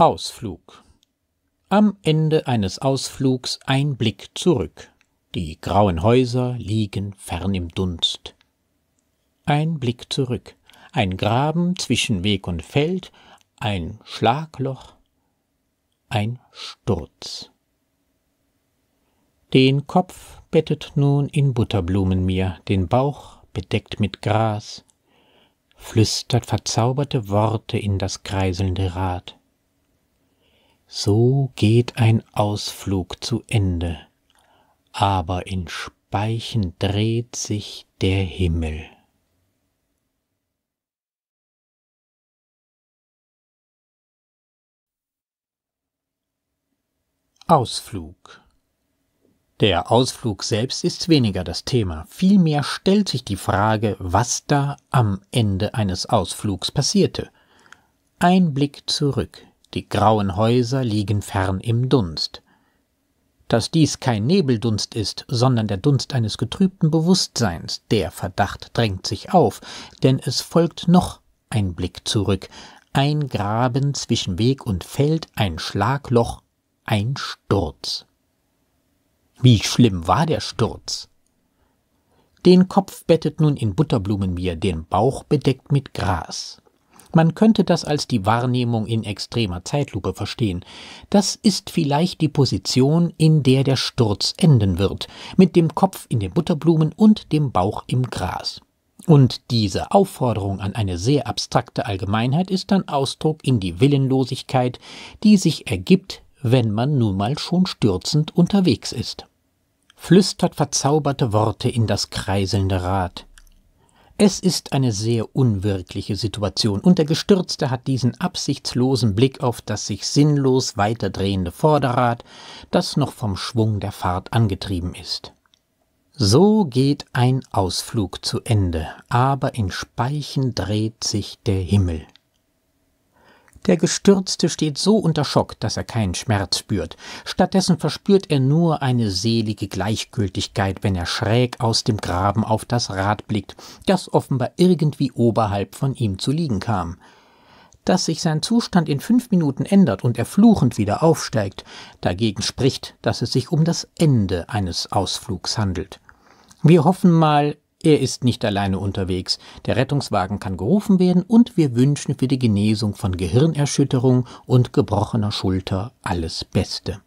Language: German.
Ausflug Am Ende eines Ausflugs ein Blick zurück. Die grauen Häuser liegen fern im Dunst. Ein Blick zurück. Ein Graben zwischen Weg und Feld, ein Schlagloch, ein Sturz. Den Kopf bettet nun in Butterblumen mir, den Bauch bedeckt mit Gras, flüstert verzauberte Worte in das kreiselnde Rad so geht ein Ausflug zu Ende, aber in Speichen dreht sich der Himmel. Ausflug Der Ausflug selbst ist weniger das Thema, vielmehr stellt sich die Frage, was da am Ende eines Ausflugs passierte. Ein Blick zurück die grauen Häuser liegen fern im Dunst. Dass dies kein Nebeldunst ist, sondern der Dunst eines getrübten Bewusstseins, der Verdacht drängt sich auf, denn es folgt noch ein Blick zurück, ein Graben zwischen Weg und Feld, ein Schlagloch, ein Sturz. Wie schlimm war der Sturz? Den Kopf bettet nun in Butterblumen mir, den Bauch bedeckt mit Gras. Man könnte das als die Wahrnehmung in extremer Zeitlupe verstehen. Das ist vielleicht die Position, in der der Sturz enden wird, mit dem Kopf in den Butterblumen und dem Bauch im Gras. Und diese Aufforderung an eine sehr abstrakte Allgemeinheit ist dann Ausdruck in die Willenlosigkeit, die sich ergibt, wenn man nun mal schon stürzend unterwegs ist. Flüstert verzauberte Worte in das kreiselnde Rad, es ist eine sehr unwirkliche Situation, und der Gestürzte hat diesen absichtslosen Blick auf das sich sinnlos weiterdrehende Vorderrad, das noch vom Schwung der Fahrt angetrieben ist. So geht ein Ausflug zu Ende, aber in Speichen dreht sich der Himmel. Der Gestürzte steht so unter Schock, dass er keinen Schmerz spürt. Stattdessen verspürt er nur eine selige Gleichgültigkeit, wenn er schräg aus dem Graben auf das Rad blickt, das offenbar irgendwie oberhalb von ihm zu liegen kam. Dass sich sein Zustand in fünf Minuten ändert und er fluchend wieder aufsteigt, dagegen spricht, dass es sich um das Ende eines Ausflugs handelt. Wir hoffen mal, er ist nicht alleine unterwegs. Der Rettungswagen kann gerufen werden und wir wünschen für die Genesung von Gehirnerschütterung und gebrochener Schulter alles Beste.